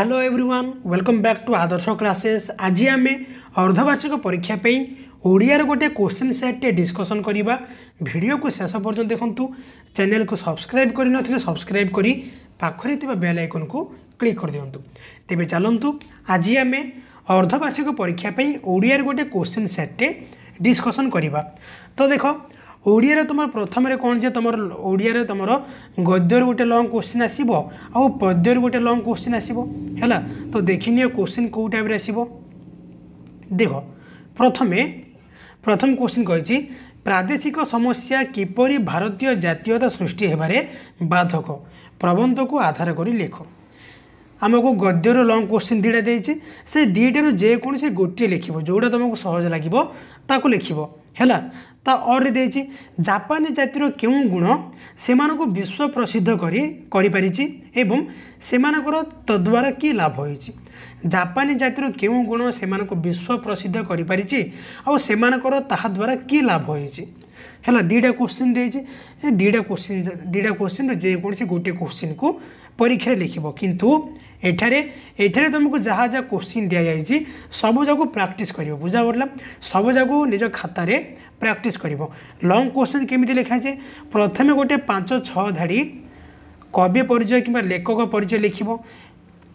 Hello everyone welcome back to Adarsh classes আজ আমি অর্ধবার্ষিক পরীক্ষা পাই ଓଡ଼ିଆର ଗୋଟିଏ କୋଶ୍ଚିନ୍ ସେଟ୍ଟେ ଡିସ୍କସନ୍ କରିବା ଭିଡ଼ିଓକୁ ଶେଷ ପର୍ଯ୍ୟନ୍ତ ଦେଖନ୍ତୁ ଚ୍ୟାନେଲ୍କୁ ସବସ୍କ୍ରାଇବ୍ କରିନଥିଲେ ସବସ୍କ୍ରାଇବ୍ କରି ପାଖରେ ଥିବା ବେଲ୍ ଆଇକନ୍କୁ କ୍ଲିକ୍ କରିଦିଅନ୍ତୁ ତେବେ ଚାଲନ୍ତୁ ଆଜି ଆମେ ଅର୍ଦ୍ଧବାର୍ଷିକ ପରୀକ୍ଷା ପାଇଁ ଓଡ଼ିଆର ଗୋଟିଏ କୋଶ୍ଚିନ୍ ସେଟ୍ଟେ ଡିସ୍କସନ୍ କରିବା ତ ଦେଖ ଓଡ଼ିଆରେ ତୁମର ପ୍ରଥମରେ କ'ଣ ଯେ ତୁମର ଓଡ଼ିଆରେ ତୁମର ଗଦ୍ୟରୁ ଗୋଟେ ଲଙ୍ଗ୍ କୋଶ୍ଚିନ୍ ଆସିବ ଆଉ ପଦ୍ୟରୁ ଗୋଟେ ଲଙ୍ଗ୍ କୋଶ୍ଚିନ୍ ଆସିବ ହେଲା ତ ଦେଖିନିଅ କୋଶ୍ଚିନ୍ କେଉଁ ଟାଇପ୍ରେ ଆସିବ ଦେଖ ପ୍ରଥମେ ପ୍ରଥମ କୋଶ୍ଚିନ୍ କହିଛି ପ୍ରାଦେଶିକ ସମସ୍ୟା କିପରି ଭାରତୀୟ ଜାତୀୟତା ସୃଷ୍ଟି ହେବାରେ ବାଧକ ପ୍ରବନ୍ଧକୁ ଆଧାର କରି ଲେଖ ଆମକୁ ଗଦ୍ୟରୁ ଲଙ୍ଗ୍ କୋଶ୍ଚିନ୍ ଦୁଇଟା ଦେଇଛି ସେ ଦୁଇଟାରୁ ଯେକୌଣସି ଗୋଟିଏ ଲେଖିବ ଯେଉଁଟା ତୁମକୁ ସହଜ ଲାଗିବ ତାକୁ ଲେଖିବ ହେଲା ତା ଅର୍ରେ ଦେଇଛି ଜାପାନୀ ଜାତିର କେଉଁ ଗୁଣ ସେମାନଙ୍କୁ ବିଶ୍ୱ ପ୍ରସିଦ୍ଧ କରି କରିପାରିଛି ଏବଂ ସେମାନଙ୍କର ତଦ୍ୱାରା କି ଲାଭ ହୋଇଛି ଜାପାନୀ ଜାତିର କେଉଁ ଗୁଣ ସେମାନଙ୍କୁ ବିଶ୍ୱ ପ୍ରସିଦ୍ଧ କରିପାରିଛି ଆଉ ସେମାନଙ୍କର ତାହା ଦ୍ୱାରା କି ଲାଭ ହୋଇଛି ହେଲା ଦୁଇଟା କୋଶ୍ଚିନ୍ ଦେଇଛି ଦୁଇଟା କୋଶ୍ଚିନ୍ ଦୁଇଟା କୋଶ୍ଚିନ୍ର ଯେକୌଣସି ଗୋଟିଏ କୋଶ୍ଚିନ୍କୁ ପରୀକ୍ଷାରେ ଲେଖିବ କିନ୍ତୁ ଏଠାରେ ଏଠାରେ ତୁମକୁ ଯାହା ଯାହା କୋଶ୍ଚିନ୍ ଦିଆଯାଇଛି ସବୁଯାକୁ ପ୍ରାକ୍ଟିସ୍ କରିବ ବୁଝା ପଡ଼ିଲା ସବୁଯାକୁ ନିଜ ଖାତାରେ ପ୍ରାକ୍ଟିସ୍ କରିବ ଲଙ୍ଗ୍ କୋଶ୍ଚିନ୍ କେମିତି ଲେଖାଯାଏ ପ୍ରଥମେ ଗୋଟେ ପାଞ୍ଚ ଛଅ ଧାଡ଼ି କବି ପରିଚୟ କିମ୍ବା ଲେଖକ ପରିଚୟ ଲେଖିବ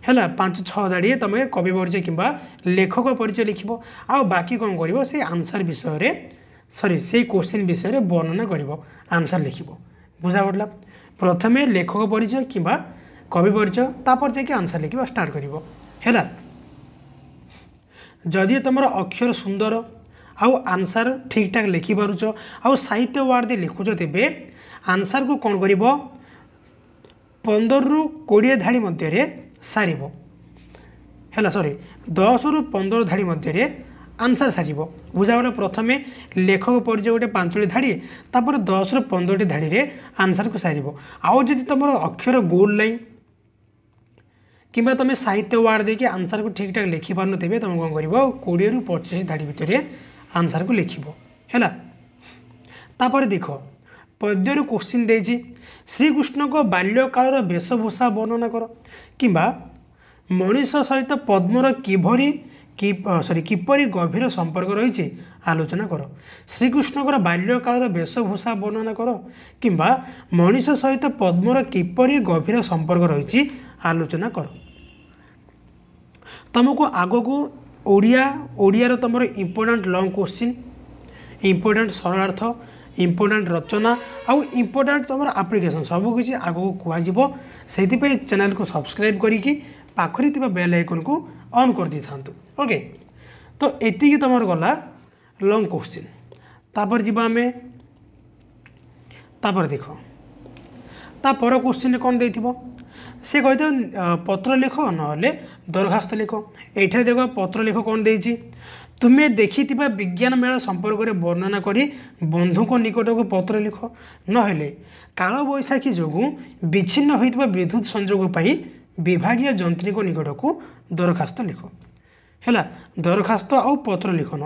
ହେଲା ପାଞ୍ଚ ଛଅ ଧାଡ଼ି ତୁମେ କବି ପରିଚୟ କିମ୍ବା ଲେଖକ ପରିଚୟ ଲେଖିବ ଆଉ ବାକି କ'ଣ କରିବ ସେ ଆନ୍ସର୍ ବିଷୟରେ ସରି ସେଇ କୋଶ୍ଚିନ୍ ବିଷୟରେ ବର୍ଣ୍ଣନା କରିବ ଆନ୍ସର୍ ଲେଖିବ ବୁଝା ପଡ଼ିଲା ପ୍ରଥମେ ଲେଖକ ପରିଚୟ କିମ୍ବା କବିବର୍ଯ୍ୟ ତାପରେ ଯାଇକି ଆନ୍ସର୍ ଲେଖିବ ଷ୍ଟାର୍ଟ କରିବ ହେଲା ଯଦି ତୁମର ଅକ୍ଷର ସୁନ୍ଦର ଆଉ ଆନ୍ସର୍ ଠିକ୍ଠାକ୍ ଲେଖିପାରୁଛ ଆଉ ସାହିତ୍ୟ ୱାର୍ଡ଼ ଦେଇ ଲେଖୁଛ ତେବେ ଆନ୍ସର୍କୁ କ'ଣ କରିବ ପନ୍ଦରରୁ କୋଡ଼ିଏ ଧାଡ଼ି ମଧ୍ୟରେ ସାରିବ ହେଲା ସରି ଦଶରୁ ପନ୍ଦର ଧାଡ଼ି ମଧ୍ୟରେ ଆନ୍ସର୍ ସାରିବ ବୁଝାଗଲେ ପ୍ରଥମେ ଲେଖକ ପରିଚୟ ଗୋଟେ ପାଞ୍ଚଟି ଧାଡ଼ି ତାପରେ ଦଶରୁ ପନ୍ଦରଟି ଧାଡ଼ିରେ ଆନ୍ସର୍କୁ ସାରିବ ଆଉ ଯଦି ତୁମର ଅକ୍ଷର ଗୋଲ୍ ନାହିଁ କିମ୍ବା ତୁମେ ସାହିତ୍ୟ ୱାର୍ଡ଼ ଦେଇକି ଆନ୍ସର୍କୁ ଠିକ୍ଠାକ୍ ଲେଖିପାରୁନ ତେବେ ତୁମେ କ'ଣ କରିବ କୋଡ଼ିଏରୁ ପଚିଶ ଧାଡ଼ି ଭିତରେ ଆନ୍ସର୍କୁ ଲେଖିବ ହେଲା ତାପରେ ଦେଖ ପଦ୍ୟରୁ କୋଶ୍ଚିନ୍ ଦେଇଛି ଶ୍ରୀକୃଷ୍ଣଙ୍କ ବାଲ୍ୟକାଳର ବେଶଭୂଷା ବର୍ଣ୍ଣନା କର କିମ୍ବା ମଣିଷ ସହିତ ପଦ୍ମର କିଭଳି କି ସରି କିପରି ଗଭୀର ସମ୍ପର୍କ ରହିଛି ଆଲୋଚନା କର ଶ୍ରୀକୃଷ୍ଣଙ୍କର ବାଲ୍ୟକାଳର ବେଶଭୂଷା ବର୍ଣ୍ଣନା କର କିମ୍ବା ମଣିଷ ସହିତ ପଦ୍ମର କିପରି ଗଭୀର ସମ୍ପର୍କ ରହିଛି ଆଲୋଚନା କର ତୁମକୁ ଆଗକୁ ଓଡ଼ିଆ ଓଡ଼ିଆର ତୁମର ଇମ୍ପୋର୍ଟାଣ୍ଟ ଲଙ୍ଗ୍ କୋଶ୍ଚିନ୍ ଇମ୍ପୋର୍ଟାଣ୍ଟ ସରଳାର୍ଥ ଇମ୍ପୋର୍ଟାଣ୍ଟ ରଚନା ଆଉ ଇମ୍ପୋର୍ଟାଣ୍ଟ ତୁମର ଆପ୍ଲିକେସନ୍ ସବୁକିଛି ଆଗକୁ କୁହାଯିବ ସେଥିପାଇଁ ଚ୍ୟାନେଲ୍କୁ ସବସ୍କ୍ରାଇବ୍ କରିକି ପାଖରେ ଥିବା ବେଲ୍ ଆଇକନ୍କୁ ଅନ୍ କରିଦେଇଥାନ୍ତୁ ଓକେ ତ ଏତିକି ତୁମର ଗଲା ଲଙ୍ଗ୍ କୋଶ୍ଚିନ୍ ତାପରେ ଯିବା ଆମେ ତାପରେ ଦେଖ ତା ପର କୋଶ୍ଚିନ୍ରେ କ'ଣ ଦେଇଥିବ ସେ କହିଥିବ ପତ୍ର ଲେଖ ନହେଲେ ଦରଖାସ୍ତ ଲେଖ ଏଇଠାରେ ଦେଖ ପତ୍ର ଲେଖ କ'ଣ ଦେଇଛି ତୁମେ ଦେଖିଥିବା ବିଜ୍ଞାନ ମେଳା ସମ୍ପର୍କରେ ବର୍ଣ୍ଣନା କରି ବନ୍ଧୁଙ୍କ ନିକଟକୁ ପତ୍ର ଲେଖ ନହେଲେ କାଳବୈଶାଖୀ ଯୋଗୁଁ ବିଚ୍ଛିନ୍ନ ହୋଇଥିବା ବିଦ୍ୟୁତ ସଂଯୋଗ ପାଇଁ ବିଭାଗୀୟ ଯନ୍ତ୍ରୀଙ୍କ ନିକଟକୁ ଦରଖାସ୍ତ ଲେଖ ହେଲା ଦରଖାସ୍ତ ଆଉ ପତ୍ର ଲିଖନ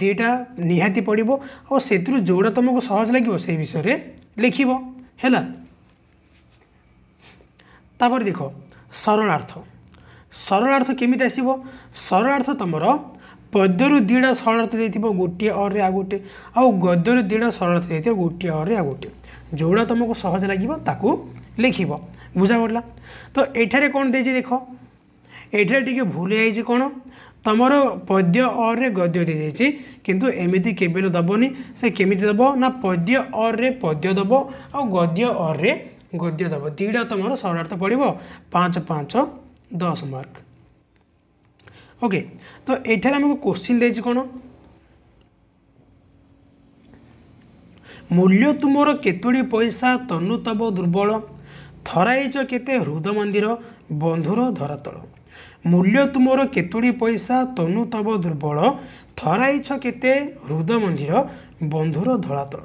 ଦୁଇଟା ନିହାତି ପଡ଼ିବ ଆଉ ସେଥିରୁ ଯେଉଁଟା ତୁମକୁ ସହଜ ଲାଗିବ ସେଇ ବିଷୟରେ ଲେଖିବ ହେଲା ତାପରେ ଦେଖ ସରଳାର୍ଥ ସରଳାର୍ଥ କେମିତି ଆସିବ ସରଳାର୍ଥ ତୁମର ପଦ୍ୟରୁ ଦୁଇଟା ସରଳାର୍ଥ ଦେଇଥିବ ଗୋଟିଏ ଅର୍ରେ ଆଉ ଗୋଟେ ଆଉ ଗଦ୍ୟରୁ ଦୁଇଟା ସରଳାର୍ଥ ଦେଇଥିବ ଗୋଟିଏ ଅର୍ରେ ଆଉ ଗୋଟେ ଯେଉଁଟା ତୁମକୁ ସହଜ ଲାଗିବ ତାକୁ ଲେଖିବ ବୁଝା ପଡ଼ିଲା ତ ଏଠାରେ କ'ଣ ଦେଇଛି ଦେଖ ଏଠାରେ ଟିକେ ଭୁଲ ହେଇଯାଇଛି କ'ଣ ତୁମର ପଦ୍ୟ ଅର୍ରେ ଗଦ୍ୟ ଦେଇଯାଇଛି କିନ୍ତୁ ଏମିତି କେବେ ଦେବନି ସେ କେମିତି ଦେବ ନା ପଦ୍ୟ ଅର୍ରେ ପଦ୍ୟ ଦେବ ଆଉ ଗଦ୍ୟ ଅର୍ରେ ଗଦ୍ୟ ଦେବ ଦୁଇଟା ତୁମର ସରଳାର୍ଥ ପଡ଼ିବ ପାଞ୍ଚ ପାଞ୍ଚ ଦଶ ମାର୍କ ଓକେ ତ ଏଠାରେ ଆମକୁ କୋଶ୍ଚିନ୍ ଦେଇଛି କ'ଣ ମୂଲ୍ୟ ତୁମର କେତୋଟି ପଇସା ତନୁତବ ଦୁର୍ବଳ ଥରାଇଛ କେତେ ହୃଦ ମନ୍ଦିର ବନ୍ଧୁର ଧରାତଳ ମୂଲ୍ୟ ତୁମର କେତୋଟି ପଇସା ତନୁତବ ଦୁର୍ବଳ ଥରାଇଛ କେତେ ହୃଦ ମନ୍ଦିର ବନ୍ଧୁର ଧରାତଳ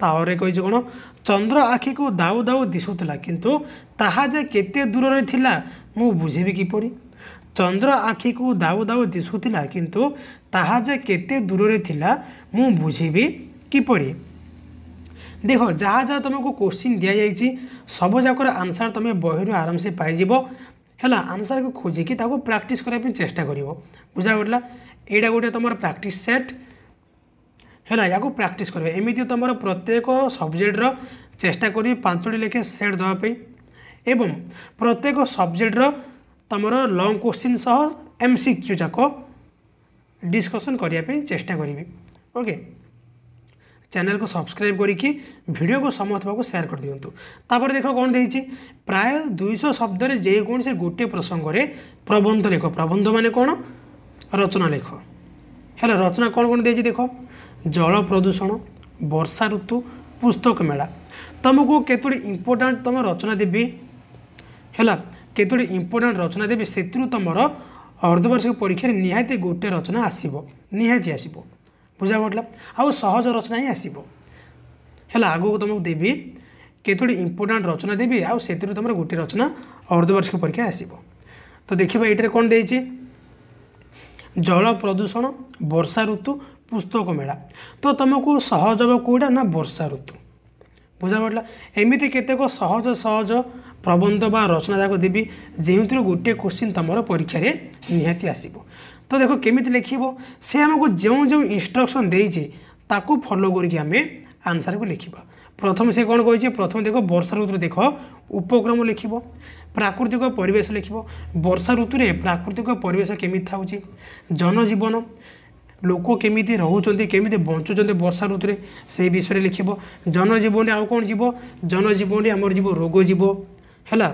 ତାପରେ କହିଛି କ'ଣ ଚନ୍ଦ୍ର ଆଖିକୁ ଦାଉ ଦାଉ ଦିଶୁଥିଲା କିନ୍ତୁ ତାହା ଯେ କେତେ ଦୂରରେ ଥିଲା ମୁଁ ବୁଝିବି କିପରି ଚନ୍ଦ୍ର ଆଖିକୁ ଦାଉ ଦାଉ ଦିଶୁଥିଲା କିନ୍ତୁ ତାହା ଯେ କେତେ ଦୂରରେ ଥିଲା ମୁଁ ବୁଝିବି କିପରି ଦେଖ ଯାହା ଯାହା ତୁମକୁ କୋଶ୍ଚିନ୍ ଦିଆଯାଇଛି ସବୁଯାକର ଆନ୍ସାର୍ ତୁମେ ବହିରୁ ଆରାମସେ ପାଇଯିବ ହେଲା ଆନ୍ସାର୍କୁ ଖୋଜିକି ତାକୁ ପ୍ରାକ୍ଟିସ୍ କରିବା ପାଇଁ ଚେଷ୍ଟା କରିବ ବୁଝା ପଡ଼ିଲା ଏଇଟା ଗୋଟେ ତୁମର ପ୍ରାକ୍ଟିସ୍ ସେଟ୍ ହେଲା ୟାକୁ ପ୍ରାକ୍ଟିସ୍ କରିବେ ଏମିତି ତୁମର ପ୍ରତ୍ୟେକ ସବଜେକ୍ଟର ଚେଷ୍ଟା କରିବି ପାଞ୍ଚଟି ଲେଖେ ସେଟ୍ ଦେବା ପାଇଁ ଏବଂ ପ୍ରତ୍ୟେକ ସବଜେକ୍ଟର ତୁମର ଲଙ୍ଗ୍ କୋଶ୍ଚିନ୍ ସହ ଏମ୍ ସି କ୍ୟୁ ଯାକ ଡିସ୍କସନ୍ କରିବା ପାଇଁ ଚେଷ୍ଟା କରିବି ଓକେ ଚ୍ୟାନେଲ୍କୁ ସବସ୍କ୍ରାଇବ୍ କରିକି ଭିଡ଼ିଓକୁ ସମସ୍ତ ପାଖକୁ ସେୟାର୍ କରିଦିଅନ୍ତୁ ତାପରେ ଦେଖ କ'ଣ ଦେଇଛି ପ୍ରାୟ ଦୁଇଶହ ଶବ୍ଦରେ ଯେକୌଣସି ଗୋଟିଏ ପ୍ରସଙ୍ଗରେ ପ୍ରବନ୍ଧ ଲେଖ ପ୍ରବନ୍ଧ ମାନେ କ'ଣ ରଚନା ଲେଖ ହେଲା ରଚନା କ'ଣ କ'ଣ ଦେଇଛି ଦେଖ ଜଳ ପ୍ରଦୂଷଣ ବର୍ଷା ଋତୁ ପୁସ୍ତକ ମେଳା ତୁମକୁ କେତୋଟି ଇମ୍ପୋର୍ଟାଣ୍ଟ ତୁମ ରଚନା ଦେବି ହେଲା କେତୋଟି ଇମ୍ପୋର୍ଟାଣ୍ଟ ରଚନା ଦେବି ସେଥିରୁ ତୁମର ଅର୍ଦ୍ଧବାର୍ଷିକ ପରୀକ୍ଷାରେ ନିହାତି ଗୋଟିଏ ରଚନା ଆସିବ ନିହାତି ଆସିବ ବୁଝା ପଡ଼ିଲା ଆଉ ସହଜ ରଚନା ହିଁ ଆସିବ ହେଲା ଆଗକୁ ତୁମକୁ ଦେବି କେତୋଟି ଇମ୍ପୋର୍ଟାଣ୍ଟ ରଚନା ଦେବି ଆଉ ସେଥିରୁ ତୁମର ଗୋଟିଏ ରଚନା ଅର୍ଦ୍ଧବାର୍ଷିକ ପରୀକ୍ଷା ଆସିବ ତ ଦେଖିବା ଏଇଟାରେ କ'ଣ ଦେଇଛି ଜଳ ପ୍ରଦୂଷଣ ବର୍ଷା ଋତୁ ପୁସ୍ତକ ମେଳା ତ ତୁମକୁ ସହଯୋଗ କେଉଁଟା ନା ବର୍ଷା ଋତୁ ବୁଝାପଡ଼ିଲା ଏମିତି କେତେକ ସହଜ ସହଜ ପ୍ରବନ୍ଧ ବା ରଚନା ଯାକ ଦେବି ଯେଉଁଥିରୁ ଗୋଟିଏ କୋଶ୍ଚିନ୍ ତୁମର ପରୀକ୍ଷାରେ ନିହାତି ଆସିବ ତ ଦେଖ କେମିତି ଲେଖିବ ସେ ଆମକୁ ଯେଉଁ ଯେଉଁ ଇନଷ୍ଟ୍ରକ୍ସନ୍ ଦେଇଛି ତାକୁ ଫଲୋ କରିକି ଆମେ ଆନ୍ସାର୍କୁ ଲେଖିବା ପ୍ରଥମେ ସେ କ'ଣ କହିଛି ପ୍ରଥମେ ଦେଖ ବର୍ଷା ଋତୁରେ ଦେଖ ଉପକ୍ରମ ଲେଖିବ ପ୍ରାକୃତିକ ପରିବେଶ ଲେଖିବ ବର୍ଷା ଋତୁରେ ପ୍ରାକୃତିକ ପରିବେଶ କେମିତି ଥାଉଛି ଜନଜୀବନ ଲୋକ କେମିତି ରହୁଛନ୍ତି କେମିତି ବଞ୍ଚୁଛନ୍ତି ବର୍ଷା ଋତୁରେ ସେଇ ବିଷୟରେ ଲେଖିବ ଜନଜୀବନରେ ଆଉ କ'ଣ ଯିବ ଜନଜୀବନରେ ଆମର ଯିବ ରୋଗ ଯିବ ହେଲା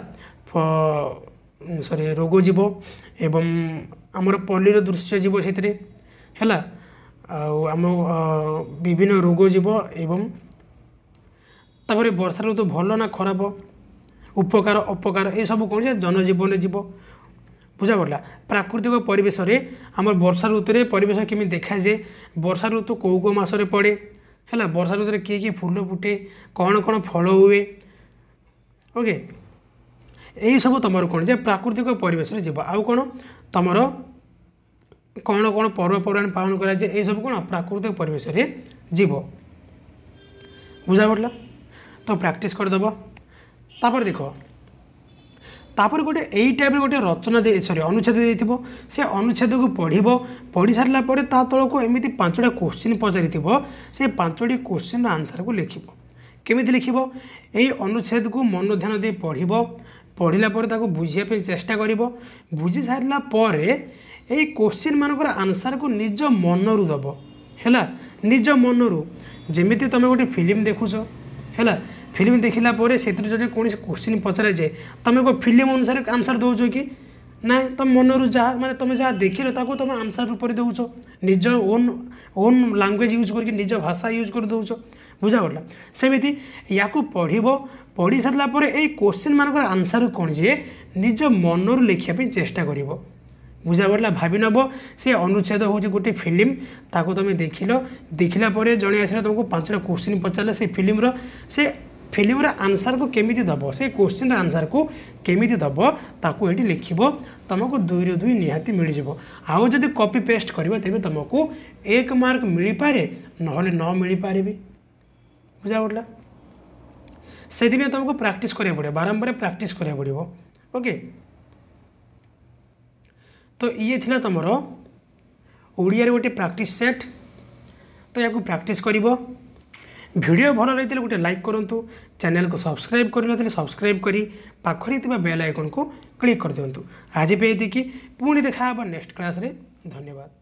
ସରି ରୋଗ ଯିବ ଏବଂ ଆମର ପଲ୍ଲୀର ଦୃଶ୍ୟ ଯିବ ସେଥିରେ ହେଲା ଆଉ ଆମ ବିଭିନ୍ନ ରୋଗ ଯିବ ଏବଂ ତା'ପରେ ବର୍ଷା ଋତୁ ଭଲ ନା ଖରାପ ଉପକାର ଅପକାର ଏସବୁ କ'ଣ ଯେ ଜନଜୀବନରେ ଯିବ ବୁଝାପଡ଼ିଲା ପ୍ରାକୃତିକ ପରିବେଶରେ ଆମର ବର୍ଷା ଋତୁରେ ପରିବେଶ କେମିତି ଦେଖାଯାଏ ବର୍ଷା ଋତୁ କେଉଁ କେଉଁ ମାସରେ ପଡ଼େ ହେଲା ବର୍ଷା ଋତୁରେ କିଏ କିଏ ଫୁଲ ଫୁଟେ କ'ଣ କ'ଣ ଫଳ ହୁଏ ଓକେ ଏହିସବୁ ତୁମର କ'ଣ ଯେ ପ୍ରାକୃତିକ ପରିବେଶରେ ଯିବ ଆଉ କ'ଣ ତୁମର କ'ଣ କ'ଣ ପର୍ବପର୍ବାଣି ପାଳନ କରାଯାଏ ଏହିସବୁ କ'ଣ ପ୍ରାକୃତିକ ପରିବେଶରେ ଯିବ ବୁଝା ପଡ଼ିଲା ତ ପ୍ରାକ୍ଟିସ୍ କରିଦେବ ତାପରେ ଦେଖ ତାପରେ ଗୋଟେ ଏଇ ଟାଇପ୍ର ଗୋଟେ ରଚନା ସରି ଅନୁଚ୍ଛେଦ ଦେଇଥିବ ସେ ଅନୁଚ୍ଛେଦକୁ ପଢ଼ିବ ପଢ଼ି ସାରିଲା ପରେ ତା ତଳକୁ ଏମିତି ପାଞ୍ଚଟା କୋଶ୍ଚିନ୍ ପଚାରିଥିବ ସେ ପାଞ୍ଚଟି କୋଶ୍ଚିନ୍ର ଆନ୍ସର୍କୁ ଲେଖିବ କେମିତି ଲେଖିବ ଏହି ଅନୁଚ୍ଛେଦକୁ ମନ ଧ୍ୟାନ ଦେଇ ପଢ଼ିବ ପଢ଼ିଲା ପରେ ତାକୁ ବୁଝିବା ପାଇଁ ଚେଷ୍ଟା କରିବ ବୁଝି ସାରିଲା ପରେ এই কোশ্চিন মানকর আনসারকু নিজ মনরু দেব হেলা নিজ মনরু যেমিতি তুমি গোটে ফিল্ম দেখুছ হেলা ଫିଲ୍ମ ଦେଖିଲା ପରେ ସେଥିରୁ ଯଦି କୌଣସି କୋଶ୍ଚିନ୍ ପଚରାଯାଏ ତୁମେ କ'ଣ ଫିଲ୍ମ ଅନୁସାରେ ଆନ୍ସର୍ ଦେଉଛ କି ନାଇଁ ତୁମ ମନରୁ ଯାହା ମାନେ ତୁମେ ଯାହା ଦେଖିଲ ତାକୁ ତୁମେ ଆନ୍ସର୍ ଉପରେ ଦେଉଛ ନିଜ ଓନ୍ ଓନ୍ ଲାଙ୍ଗୁଏଜ୍ ୟୁଜ୍ କରିକି ନିଜ ଭାଷା ୟୁଜ୍ କରି ଦେଉଛ ବୁଝାପଡ଼ିଲା ସେମିତି ୟାକୁ ପଢ଼ିବ ପଢ଼ି ସାରିଲା ପରେ ଏଇ କୋଶ୍ଚିନ୍ମାନଙ୍କର ଆନ୍ସର୍ କ'ଣ ଯେ ନିଜ ମନରୁ ଲେଖିବା ପାଇଁ ଚେଷ୍ଟା କରିବ ବୁଝାପଡ଼ିଲା ଭାବି ନେବ ସେ ଅନୁଚ୍ଛେଦ ହେଉଛି ଗୋଟେ ଫିଲ୍ମ ତାକୁ ତୁମେ ଦେଖିଲ ଦେଖିଲା ପରେ ଜଣେ ଆସିଲା ତୁମକୁ ପାଞ୍ଚଟା କୋଶ୍ଚିନ୍ ପଚାରିଲା ସେ ଫିଲ୍ମର ସେ ଫିଲ୍ମର ଆନ୍ସର୍କୁ କେମିତି ଦେବ ସେ କୋଶ୍ଚିନ୍ର ଆନ୍ସର୍କୁ କେମିତି ଦେବ ତାକୁ ଏଠି ଲେଖିବ ତୁମକୁ ଦୁଇରୁ ଦୁଇ ନିହାତି ମିଳିଯିବ ଆଉ ଯଦି କପି ପେଷ୍ଟ କରିବ ତେବେ ତୁମକୁ ଏକ ମାର୍କ ମିଳିପାରେ ନହେଲେ ନ ମିଳିପାରେ ବି ବୁଝା ପଡ଼ିଲା ସେଥିପାଇଁ ତୁମକୁ ପ୍ରାକ୍ଟିସ୍ କରିବାକୁ ପଡ଼ିବ ବାରମ୍ବାର ପ୍ରାକ୍ଟିସ୍ କରିବାକୁ ପଡ଼ିବ ଓକେ ତ ଇଏ ଥିଲା ତୁମର ଓଡ଼ିଆରେ ଗୋଟେ ପ୍ରାକ୍ଟିସ୍ ସେଟ୍ ତ ଏହାକୁ ପ୍ରାକ୍ଟିସ୍ କରିବ भिडियो भरा रहे तेले लाइक करोंतु, चैन्नेल को सब्सक्राइब करोंतेले सब्सक्राइब करी, पाक्षडी तिमा बेल आइकन को क्लिक करोंतु, आजे पेहिती कि पुनी देखाया नेक्स्ट क्लास रे, धन्यवाद.